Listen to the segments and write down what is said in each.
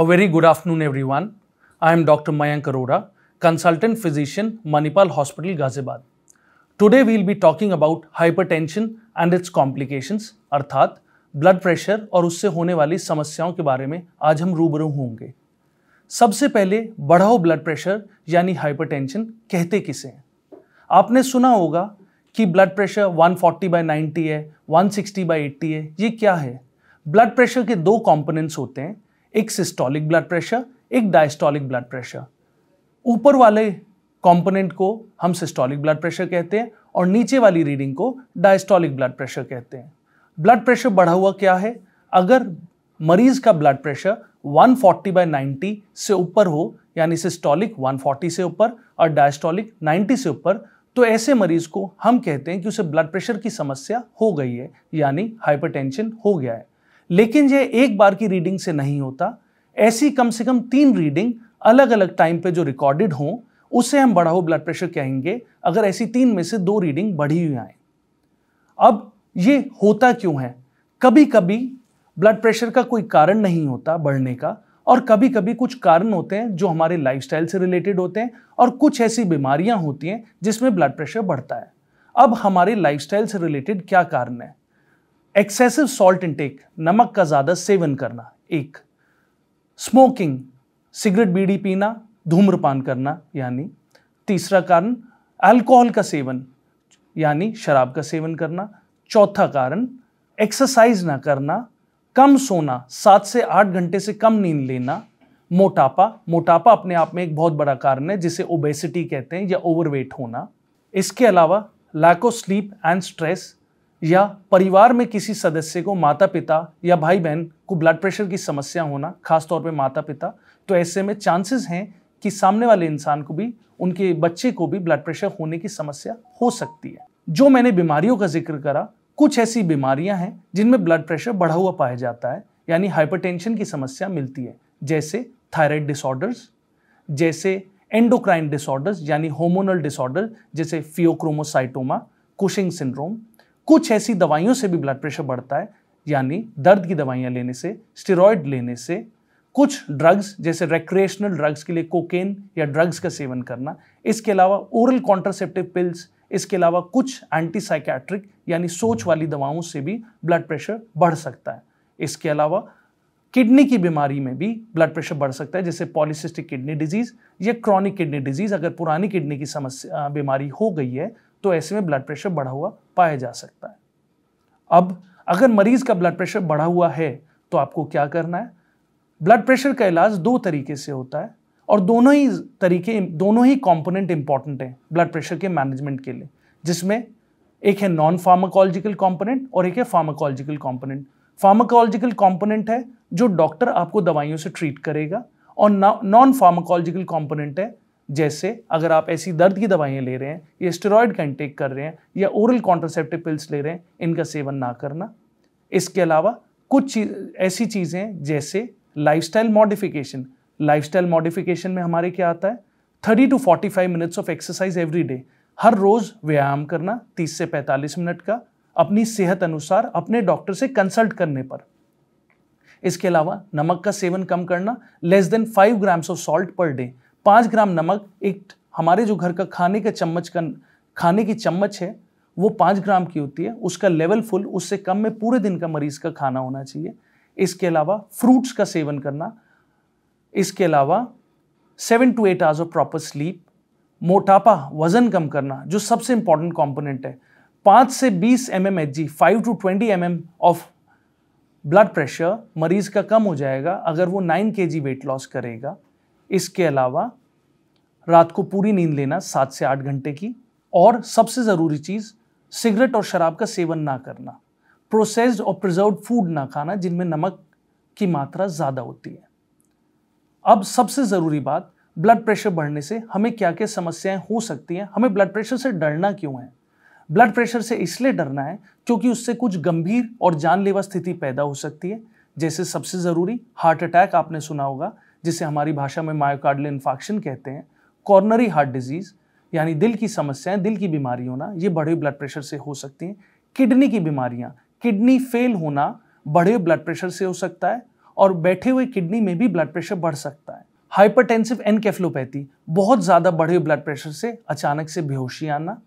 A very good afternoon, everyone. I am Dr. Mayank Arora, consultant physician, Manipal Hospital, Ghaziabad. Today we will be talking about hypertension and its complications, अर्थात blood pressure और उससे होने वाली समस्याओं के बारे में आज हम रूबरू होंगे सबसे पहले बढ़ाओ ब्लड प्रेशर यानी हाइपरटेंशन कहते किसे हैं आपने सुना होगा कि blood pressure 140 forty by ninety है 160 सिक्सटी बाई एट्टी है ये क्या है ब्लड प्रेशर के दो कॉम्पोनेंट्स होते हैं एक सिस्टोलिक ब्लड प्रेशर एक डायस्टोलिक ब्लड प्रेशर ऊपर वाले कंपोनेंट को हम सिस्टोलिक ब्लड प्रेशर कहते हैं और नीचे वाली रीडिंग को डायस्टोलिक ब्लड प्रेशर कहते हैं ब्लड प्रेशर बढ़ा हुआ क्या है अगर मरीज का blood pressure 140 forty by ninety से ऊपर हो यानी सिस्टोलिक 140 से ऊपर और डायस्टोलिक 90 से ऊपर तो ऐसे मरीज को हम कहते हैं कि उसे ब्लड प्रेशर की समस्या हो गई है यानी हाइपरटेंशन हो गया है लेकिन यह एक बार की रीडिंग से नहीं होता ऐसी कम से कम तीन रीडिंग अलग अलग टाइम पे जो रिकॉर्डेड हों उसे हम बढ़ा ब्लड प्रेशर कहेंगे अगर ऐसी तीन में से दो रीडिंग बढ़ी हुई आए अब ये होता क्यों है कभी कभी ब्लड प्रेशर का कोई कारण नहीं होता बढ़ने का और कभी कभी कुछ कारण होते हैं जो हमारे लाइफस्टाइल से रिलेटेड होते हैं और कुछ ऐसी बीमारियां होती हैं जिसमें ब्लड प्रेशर बढ़ता है अब हमारे लाइफस्टाइल से रिलेटेड क्या कारण है एक्सेसिव सॉल्ट इनटेक नमक का ज़्यादा सेवन करना एक स्मोकिंग सिगरेट बीड़ी पीना धूम्रपान करना यानी तीसरा कारण अल्कोहल का सेवन यानी शराब का सेवन करना चौथा कारण एक्सरसाइज ना करना कम सोना सात से आठ घंटे से कम नींद लेना मोटापा मोटापा अपने आप में एक बहुत बड़ा कारण है जिसे ओबेसिटी कहते हैं या ओवरवेट होना इसके अलावा lack of sleep and stress या परिवार में किसी सदस्य को माता पिता या भाई बहन को ब्लड प्रेशर की समस्या होना खासतौर पर माता पिता तो ऐसे में चांसेस हैं कि सामने वाले इंसान को भी उनके बच्चे को भी ब्लड प्रेशर होने की समस्या हो सकती है जो मैंने बीमारियों का जिक्र करा कुछ ऐसी बीमारियां हैं जिनमें ब्लड प्रेशर बढ़ा हुआ पाया जाता है यानी हाइपरटेंशन की समस्या मिलती है जैसे थायराइड डिसऑर्डर्स जैसे एंडोक्राइन डिसऑर्डर्स यानी होमोनल डिसऑर्डर जैसे फियोक्रोमोसाइटोमा कुशिंग सिंड्रोम कुछ ऐसी दवाइयों से भी ब्लड प्रेशर बढ़ता है यानी दर्द की दवाइयाँ लेने से स्टेरॉयड लेने से कुछ ड्रग्स जैसे रेक्रिएशनल ड्रग्स के लिए कोकेन या ड्रग्स का सेवन करना इसके अलावा ओरल कॉन्ट्रासेप्टिव पिल्स इसके अलावा कुछ एंटी यानी सोच वाली दवाओं से भी ब्लड प्रेशर बढ़ सकता है इसके अलावा किडनी की बीमारी में भी ब्लड प्रेशर बढ़ सकता है जैसे पॉलिसिस्टिक किडनी डिजीज़ या क्रॉनिक किडनी डिजीज़ अगर पुरानी किडनी की समस्या बीमारी हो गई है तो ऐसे में ब्लड प्रेशर बढ़ा हुआ पाया जा सकता है अब अगर मरीज का ब्लड प्रेशर बढ़ा हुआ है तो आपको क्या करना है ब्लड प्रेशर का इलाज दो तरीके से होता है और दोनों ही तरीके दोनों ही कंपोनेंट इंपॉर्टेंट हैं ब्लड प्रेशर के मैनेजमेंट के लिए जिसमें एक है नॉन फार्माकोलॉजिकल कंपोनेंट और एक है फार्माकोलॉजिकल कंपोनेंट फार्माकोलॉजिकल कंपोनेंट है जो डॉक्टर आपको दवाइयों से ट्रीट करेगा और नॉन फार्माकोलॉजिकल कंपोनेंट है जैसे अगर आप ऐसी दर्द की दवाइयाँ ले रहे हैं या स्टेरॉयड का इंटेक कर रहे हैं या ओरल कॉन्ट्रासेप्टिव पिल्स ले रहे हैं इनका सेवन ना करना इसके अलावा कुछ चीज ऐसी चीज़ें जैसे लाइफस्टाइल मॉडिफिकेशन लाइफस्टाइल मॉडिफिकेशन में हमारे क्या आता है thirty to forty five minutes of exercise every day हर रोज़ व्यायाम करना तीस से पैंतालीस मिनट का अपनी सेहत अनुसार अपने डॉक्टर से कंसल्ट करने पर इसके अलावा नमक का सेवन कम करना less than five grams of salt per day पाँच ग्राम नमक एक हमारे जो घर का खाने का चम्मच का खाने की चम्मच है वो पाँच ग्राम की होती है उसका लेवल फुल उससे कम में पूरे दिन का मरीज का खाना होना चाहिए इसके अलावा फ्रूट्स का सेवन करना इसके अलावा seven to eight hours of proper sleep मोटापा वजन कम करना जो सबसे इंपॉर्टेंट कॉम्पोनेंट है पाँच से बीस M M H G five to twenty M M of blood pressure मरीज का कम हो जाएगा अगर वो नाइन के जी वेट लॉस करेगा इसके अलावा रात को पूरी नींद लेना सात से आठ घंटे की और सबसे ज़रूरी चीज़ सिगरेट और शराब का सेवन ना करना प्रोसेस्ड और प्रिजर्व फूड ना खाना जिनमें नमक की मात्रा ज़्यादा होती है अब सबसे ज़रूरी बात ब्लड प्रेशर बढ़ने से हमें क्या क्या समस्याएं हो सकती हैं हमें ब्लड प्रेशर से डरना क्यों है ब्लड प्रेशर से इसलिए डरना है क्योंकि उससे कुछ गंभीर और जानलेवा स्थिति पैदा हो सकती है जैसे सबसे ज़रूरी हार्ट अटैक आपने सुना होगा जिसे हमारी भाषा में मायोकार्डल इन्फॉक्शन कहते हैं कॉर्नरी हार्ट डिजीज़ यानी दिल की समस्याएं दिल की बीमारी होना ये बढ़े हुए ब्लड प्रेशर से हो सकती हैं किडनी की बीमारियां किडनी फेल होना बढ़े हुए ब्लड प्रेशर से हो सकता है और बैठे हुए किडनी में भी ब्लड प्रेशर बढ़ सकता है हाइपरटेंसिव एनकेफ्लोपैथी बहुत ज़्यादा बढ़े हुए ब्लड प्रेशर से अचानक से बेहोशी आना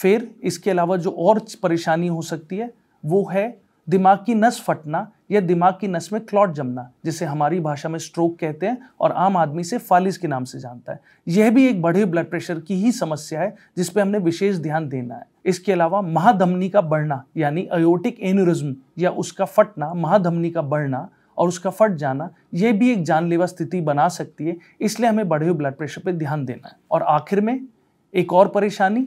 फिर इसके अलावा जो और परेशानी हो सकती है वो है दिमाग की नस फटना या दिमाग की नस में क्लॉट जमना जिसे हमारी भाषा में स्ट्रोक कहते हैं और आम आदमी से फालिस के नाम से जानता है यह भी एक बढ़े ब्लड प्रेशर की ही समस्या है जिस पर हमने विशेष ध्यान देना है इसके अलावा महाधमनी का बढ़ना यानी अयोटिक एनुरिज्म या उसका फटना महाधमनी का बढ़ना और उसका फट जाना यह भी एक जानलेवा स्थिति बना सकती है इसलिए हमें बढ़े हुए ब्लड प्रेशर पर ध्यान देना है और आखिर में एक और परेशानी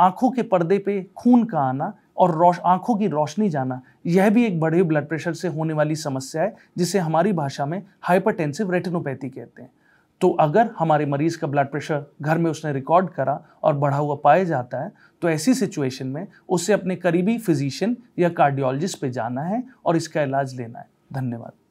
आंखों के पर्दे पे खून का आना और रोश आँखों की रोशनी जाना यह भी एक बड़े ब्लड प्रेशर से होने वाली समस्या है जिसे हमारी भाषा में हाइपरटेंसिव रेटिनोपैथी कहते हैं तो अगर हमारे मरीज़ का ब्लड प्रेशर घर में उसने रिकॉर्ड करा और बढ़ा हुआ पाया जाता है तो ऐसी सिचुएशन में उसे अपने करीबी फिजिशियन या कार्डियोलॉजिस्ट पे जाना है और इसका इलाज लेना है धन्यवाद